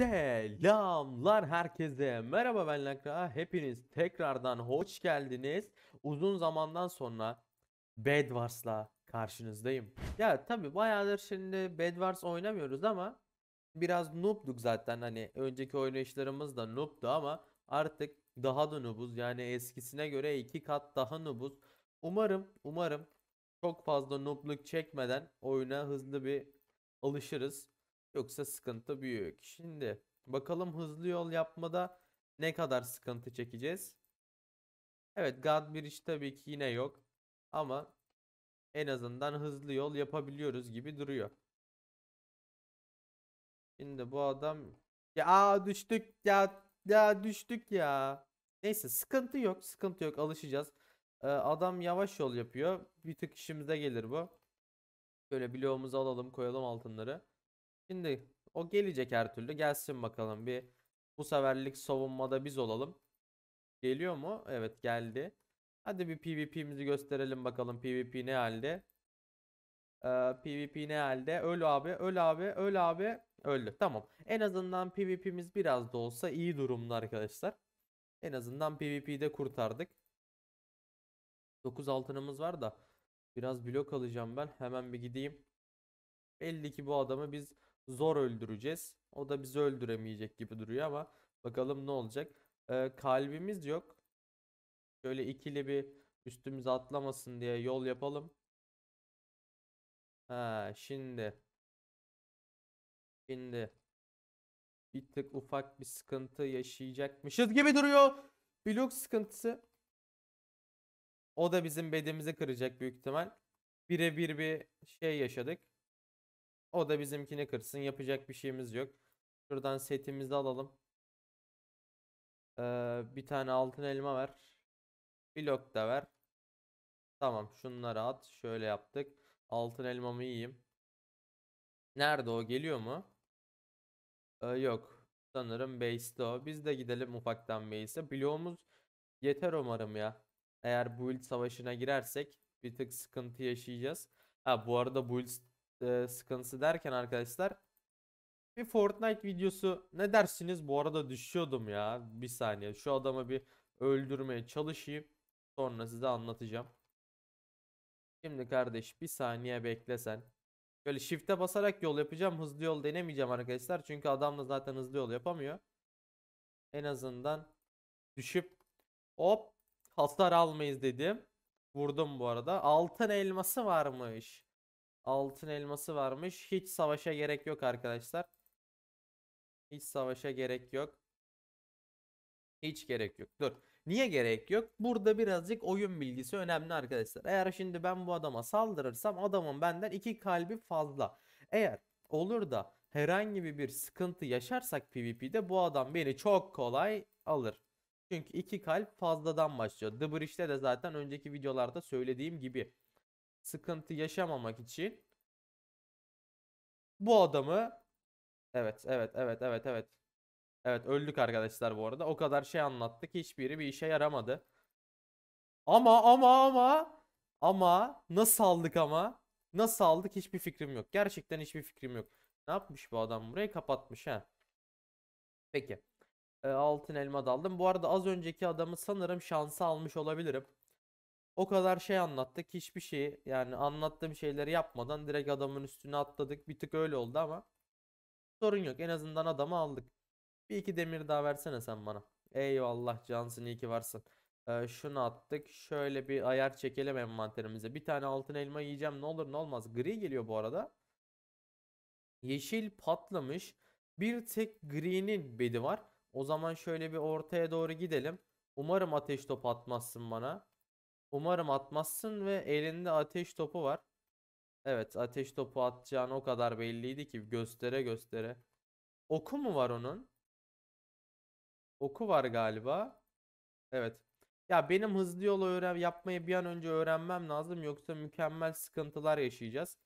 Selamlar herkese. Merhaba ben Lakra. Hepiniz tekrardan hoş geldiniz. Uzun zamandan sonra Bedwars'la karşınızdayım. Ya tabi bayağıdır şimdi Bedwars oynamıyoruz ama biraz noob'duk zaten hani önceki oynayışlarımız da noob'du ama artık daha da noob'uz. Yani eskisine göre iki kat daha noob'uz. Umarım umarım çok fazla noobluk çekmeden oyuna hızlı bir alışırız. Yoksa sıkıntı büyük. Şimdi bakalım hızlı yol yapmada ne kadar sıkıntı çekeceğiz. Evet God Bridge tabii ki yine yok. Ama en azından hızlı yol yapabiliyoruz gibi duruyor. Şimdi bu adam ya düştük ya ya düştük ya. Neyse sıkıntı yok sıkıntı yok alışacağız. Ee, adam yavaş yol yapıyor. Bir tık işimize gelir bu. Böyle bloğumuzu alalım koyalım altınları. Şimdi o gelecek her türlü. Gelsin bakalım bir bu seferlik savunmada biz olalım. Geliyor mu? Evet geldi. Hadi bir PvP'mizi gösterelim bakalım. PvP ne halde? Ee, PvP ne halde? Öl abi, öl abi, öl abi. Öldü. Tamam. En azından PvP'miz biraz da olsa iyi durumda arkadaşlar. En azından PvP'de kurtardık. 9 altınımız var da biraz blok alacağım ben. Hemen bir gideyim. Belli ki bu adamı biz zor öldüreceğiz. O da bizi öldüremeyecek gibi duruyor ama bakalım ne olacak. Ee, kalbimiz yok. Şöyle ikili bir üstümüz atlamasın diye yol yapalım. Ha şimdi. Şimdi. Bir tık ufak bir sıkıntı yaşayacakmışız gibi duruyor. Blok sıkıntısı. O da bizim bedemizi kıracak büyük ihtimal. Birebir bir şey yaşadık. O da bizimkini kırsın. Yapacak bir şeyimiz yok. Şuradan setimizi alalım. Ee, bir tane altın elma ver. Blok da ver. Tamam şunları at. Şöyle yaptık. Altın elmamı yiyeyim. Nerede o? Geliyor mu? Ee, yok. Sanırım base'de o. Biz de gidelim ufaktan base'e. Bloğumuz yeter umarım ya. Eğer build savaşına girersek bir tık sıkıntı yaşayacağız. Ha bu arada build e, sıkıntısı derken arkadaşlar bir Fortnite videosu ne dersiniz? Bu arada düşüyordum ya. Bir saniye. Şu adamı bir öldürmeye çalışayım. Sonra size anlatacağım. Şimdi kardeş bir saniye beklesen. Böyle shift'e basarak yol yapacağım. Hızlı yol denemeyeceğim arkadaşlar. Çünkü adam da zaten hızlı yol yapamıyor. En azından düşüp hop hasar almayız dedim. Vurdum bu arada. Altın elması varmış. Altın elması varmış. Hiç savaşa gerek yok arkadaşlar. Hiç savaşa gerek yok. Hiç gerek yok. Dur. Niye gerek yok? Burada birazcık oyun bilgisi önemli arkadaşlar. Eğer şimdi ben bu adama saldırırsam adamın benden iki kalbi fazla. Eğer olur da herhangi bir sıkıntı yaşarsak PvP'de bu adam beni çok kolay alır. Çünkü iki kalp fazladan başlıyor. The Bridge'de de zaten önceki videolarda söylediğim gibi sıkıntı yaşamamak için bu adamı evet evet evet evet evet evet öldük arkadaşlar bu arada o kadar şey anlattık hiçbiri bir işe yaramadı ama ama ama ama nasıl aldık ama nasıl aldık hiçbir fikrim yok gerçekten hiçbir fikrim yok ne yapmış bu adam burayı kapatmış ha peki e, altın elma da aldım bu arada az önceki adamı sanırım şansı almış olabilirim o kadar şey anlattık. Hiçbir şey yani anlattığım şeyleri yapmadan direkt adamın üstüne atladık. Bir tık öyle oldu ama sorun yok. En azından adamı aldık. Bir iki demir daha versene sen bana. Eyvallah Cansın iyi ki varsın. Ee, şunu attık. Şöyle bir ayar çekelim envanterimize. Bir tane altın elma yiyeceğim. Ne olur ne olmaz. Gri geliyor bu arada. Yeşil patlamış. Bir tek gri'nin bedi var. O zaman şöyle bir ortaya doğru gidelim. Umarım ateş top atmazsın bana. Umarım atmazsın ve elinde ateş topu var. Evet ateş topu atacağını o kadar belliydi ki göstere göstere. Oku mu var onun? Oku var galiba. Evet. Ya benim hızlı yolu öğren yapmayı bir an önce öğrenmem lazım yoksa mükemmel sıkıntılar yaşayacağız.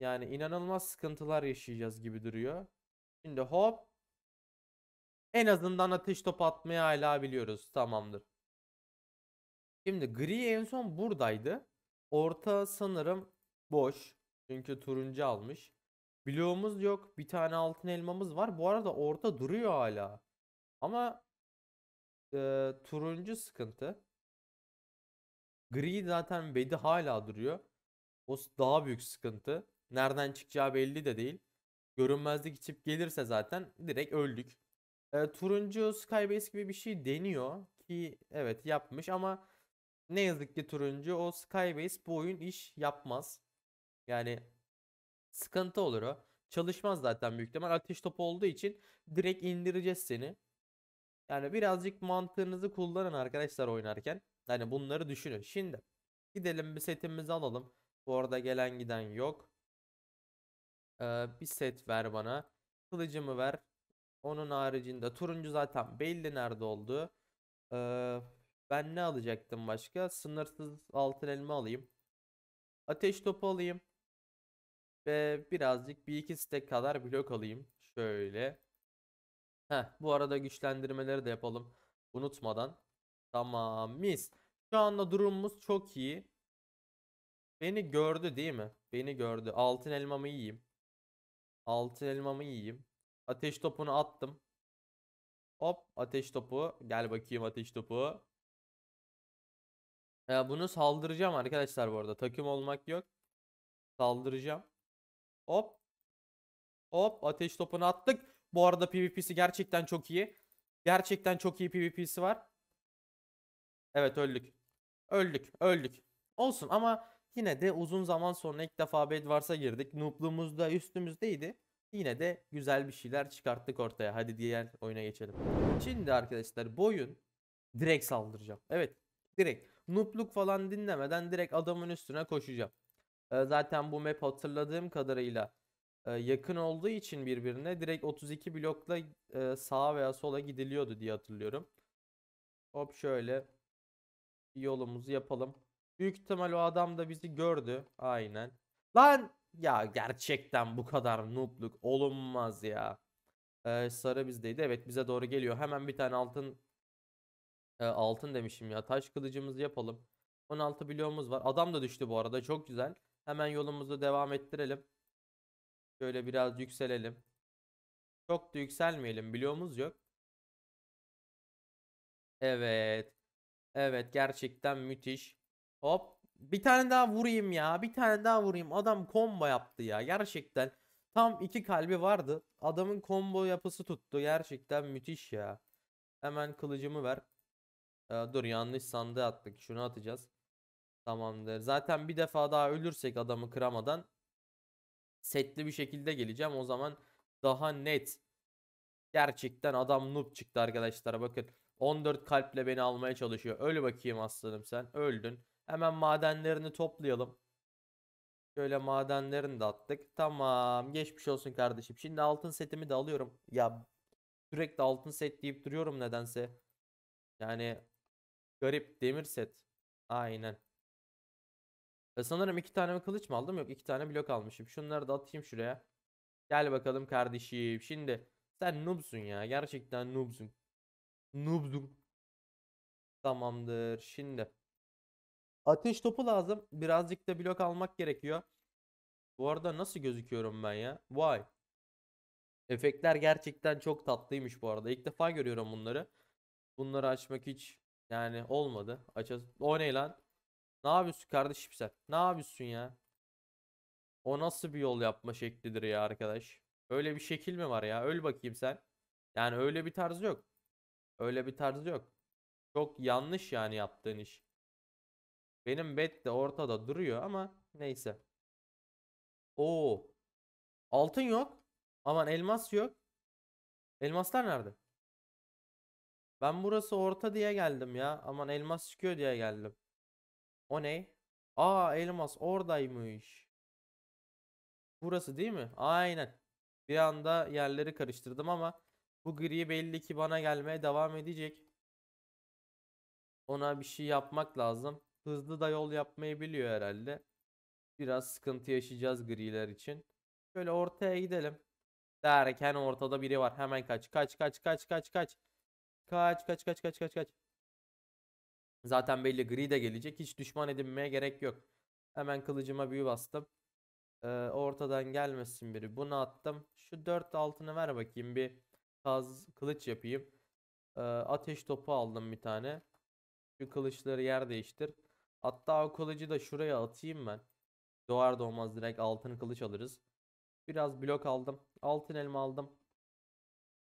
Yani inanılmaz sıkıntılar yaşayacağız gibi duruyor. Şimdi hop. En azından ateş topu atmayı hala biliyoruz. Tamamdır. Şimdi gri en son buradaydı. Orta sanırım boş. Çünkü turuncu almış. Bloğumuz yok. Bir tane altın elmamız var. Bu arada orta duruyor hala. Ama e, turuncu sıkıntı. Gri zaten bedi hala duruyor. O daha büyük sıkıntı. Nereden çıkacağı belli de değil. Görünmezlik içip gelirse zaten direkt öldük. E, turuncu Skybase gibi bir şey deniyor ki evet yapmış ama ne yazık ki turuncu o Skybase bu oyun iş yapmaz. Yani sıkıntı olur o. Çalışmaz zaten büyük ihtimal. Ateş topu olduğu için direkt indireceğiz seni. Yani birazcık mantığınızı kullanın arkadaşlar oynarken. yani bunları düşünün. Şimdi gidelim bir setimizi alalım. Bu arada gelen giden yok. Ee, bir set ver bana. Kılıcımı ver. Onun haricinde turuncu zaten belli nerede oldu. Ee, ben ne alacaktım başka? Sınırsız altın elma alayım. Ateş topu alayım. Ve birazcık bir iki stack kadar blok alayım. Şöyle. Heh, bu arada güçlendirmeleri de yapalım. Unutmadan. Tamam mis. Şu anda durumumuz çok iyi. Beni gördü değil mi? Beni gördü. Altın elmamı yiyeyim. Altın elmamı yiyeyim. Ateş topunu attım. Hop ateş topu. Gel bakayım ateş topu. Ya bunu saldıracağım arkadaşlar bu arada. Takım olmak yok. Saldıracağım. Hop. Hop ateş topunu attık. Bu arada PvP'si gerçekten çok iyi. Gerçekten çok iyi PvP'si var. Evet öldük. Öldük. Öldük. Olsun ama yine de uzun zaman sonra ilk defa bed varsa girdik. Noob'luğumuz da üstümüzdeydi. Yine de güzel bir şeyler çıkarttık ortaya. Hadi diğer oyuna geçelim. Şimdi arkadaşlar boyun direkt saldıracağım. Evet direkt. Noobluk falan dinlemeden direkt adamın üstüne koşacağım. E, zaten bu map hatırladığım kadarıyla e, yakın olduğu için birbirine direkt 32 blokla e, sağa veya sola gidiliyordu diye hatırlıyorum. Hop şöyle yolumuzu yapalım. Büyük ihtimal o adam da bizi gördü. Aynen. Lan ya gerçekten bu kadar noobluk olunmaz ya. Ee, sarı bizdeydi. Evet bize doğru geliyor. Hemen bir tane altın e, altın demişim ya. Taş kılıcımızı yapalım. 16 bloğumuz var. Adam da düştü bu arada. Çok güzel. Hemen yolumuzu devam ettirelim. Şöyle biraz yükselelim. Çok da yükselmeyelim. Bloğumuz yok. Evet. Evet gerçekten müthiş. Hop. Bir tane daha vurayım ya. Bir tane daha vurayım. Adam combo yaptı ya. Gerçekten. Tam iki kalbi vardı. Adamın combo yapısı tuttu. Gerçekten müthiş ya. Hemen kılıcımı ver. Ee, dur yanlış sandığı attık. Şunu atacağız. Tamamdır. Zaten bir defa daha ölürsek adamı kıramadan setli bir şekilde geleceğim. O zaman daha net. Gerçekten adam noob çıktı arkadaşlar. Bakın 14 kalple beni almaya çalışıyor. Öl bakayım aslanım sen. Öldün. Hemen madenlerini toplayalım. Şöyle madenlerini de attık. Tamam. Geçmiş olsun kardeşim. Şimdi altın setimi de alıyorum. Ya sürekli altın set deyip duruyorum nedense. Yani Garip demir set. Aynen. E sanırım iki tane mi kılıç mı aldım? Yok iki tane blok almışım. Şunları da atayım şuraya. Gel bakalım kardeşim. Şimdi sen noobsun ya. Gerçekten noobsun. Noobsun. Tamamdır. Şimdi. Ateş topu lazım. Birazcık da blok almak gerekiyor. Bu arada nasıl gözüküyorum ben ya? Vay. Efektler gerçekten çok tatlıymış bu arada. İlk defa görüyorum bunları. Bunları açmak hiç yani olmadı. Açız. Oynay lan. Ne yapıyorsun kardeşim sen? Ne yapıyorsun ya? O nasıl bir yol yapma şeklidir ya arkadaş? Öyle bir şekil mi var ya? Öl bakayım sen. Yani öyle bir tarz yok. Öyle bir tarz yok. Çok yanlış yani yaptığın iş. Benim bet de ortada duruyor ama neyse. Oo. Altın yok. Aman elmas yok. Elmaslar nerede? Ben burası orta diye geldim ya. Aman elmas çıkıyor diye geldim. O ne? Aa elmas oradaymış. Burası değil mi? Aynen. Bir anda yerleri karıştırdım ama bu gri belli ki bana gelmeye devam edecek. Ona bir şey yapmak lazım. Hızlı da yol yapmayı biliyor herhalde. Biraz sıkıntı yaşayacağız griler için. Şöyle ortaya gidelim. Derken ortada biri var. Hemen kaç kaç kaç kaç kaç kaç. Kaç kaç kaç kaç kaç kaç. Zaten belli gri de gelecek. Hiç düşman edinmeye gerek yok. Hemen kılıcıma büyü bastım. Ee, ortadan gelmesin biri. Bunu attım. Şu 4 altını ver bakayım. Bir kaz kılıç yapayım. Ee, ateş topu aldım bir tane. Şu kılıçları yer değiştir. Hatta o kılıcı da şuraya atayım ben. Doğar doğmaz direkt altın kılıç alırız. Biraz blok aldım. Altın elma aldım.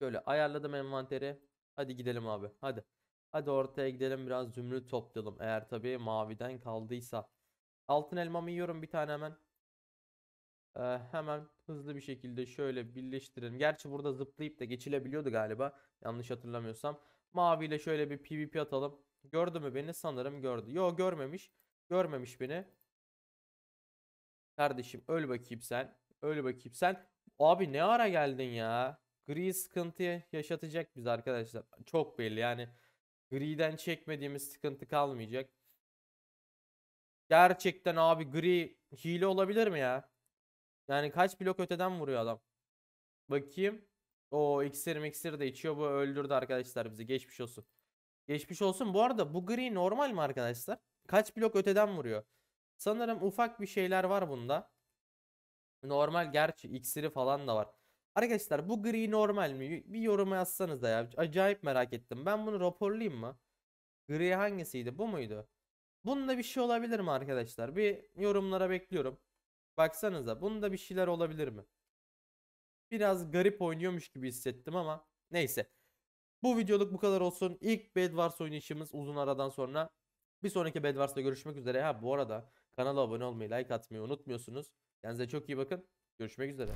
Şöyle ayarladım envanteri. Hadi gidelim abi. Hadi. Hadi ortaya gidelim biraz zümrüt toplayalım. Eğer tabii maviden kaldıysa. Altın elmamı yiyorum bir tane hemen. Ee, hemen hızlı bir şekilde şöyle birleştirelim. Gerçi burada zıplayıp da geçilebiliyordu galiba. Yanlış hatırlamıyorsam. Maviyle şöyle bir PvP atalım. Gördü mü beni? Sanırım gördü. Yo görmemiş. Görmemiş beni. Kardeşim öl bakayım sen. Öl bakayım sen. Abi ne ara geldin ya? gri sıkıntıya yaşatacak biz arkadaşlar. Çok belli yani griden çekmediğimiz sıkıntı kalmayacak. Gerçekten abi gri hile olabilir mi ya? Yani kaç blok öteden vuruyor adam. Bakayım. O iksir miksir de içiyor bu öldürdü arkadaşlar bizi geçmiş olsun. Geçmiş olsun. Bu arada bu gri normal mi arkadaşlar? Kaç blok öteden vuruyor? Sanırım ufak bir şeyler var bunda. Normal gerçi iksiri falan da var. Arkadaşlar bu gri normal mi? Bir yoruma yazsanız da ya. Acayip merak ettim. Ben bunu raporlayayım mı? Gri hangisiydi? Bu muydu? Bunda bir şey olabilir mi arkadaşlar? Bir yorumlara bekliyorum. Baksanıza bunda bir şeyler olabilir mi? Biraz garip oynuyormuş gibi hissettim ama neyse. Bu videoluk bu kadar olsun. İlk Bedwars oynayışımız uzun aradan sonra. Bir sonraki Bedwars'ta görüşmek üzere. Ha bu arada kanala abone olmayı, like atmayı unutmuyorsunuz. Kendinize çok iyi bakın. Görüşmek üzere.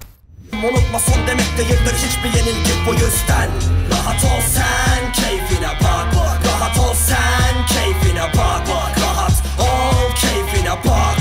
Unutma son demek değildir hiçbir yenilgi bu yüzden Rahat ol sen keyfine bak Rahat ol sen keyfine bak Rahat ol keyfine bak